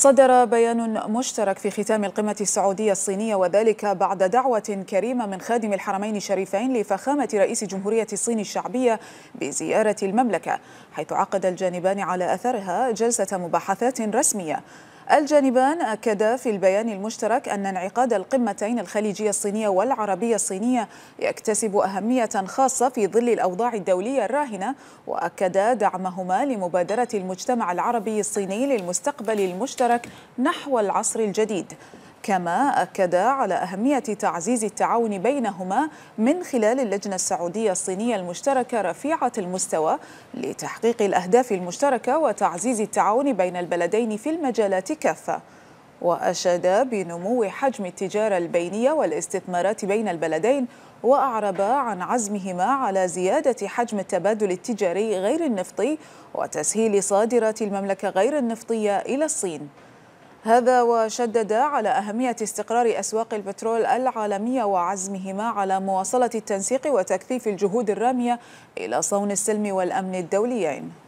صدر بيان مشترك في ختام القمة السعودية الصينية وذلك بعد دعوة كريمة من خادم الحرمين الشريفين لفخامة رئيس جمهورية الصين الشعبية بزيارة المملكة حيث عقد الجانبان على أثرها جلسة مباحثات رسمية الجانبان أكدا في البيان المشترك أن انعقاد القمتين الخليجية الصينية والعربية الصينية يكتسب أهمية خاصة في ظل الأوضاع الدولية الراهنة وأكدا دعمهما لمبادرة المجتمع العربي الصيني للمستقبل المشترك نحو العصر الجديد كما أكد على أهمية تعزيز التعاون بينهما من خلال اللجنة السعودية الصينية المشتركة رفيعة المستوى لتحقيق الأهداف المشتركة وتعزيز التعاون بين البلدين في المجالات كافة وأشاد بنمو حجم التجارة البينية والاستثمارات بين البلدين وأعرب عن عزمهما على زيادة حجم التبادل التجاري غير النفطي وتسهيل صادرات المملكة غير النفطية إلى الصين هذا وشدد على أهمية استقرار أسواق البترول العالمية وعزمهما على مواصلة التنسيق وتكثيف الجهود الرامية إلى صون السلم والأمن الدوليين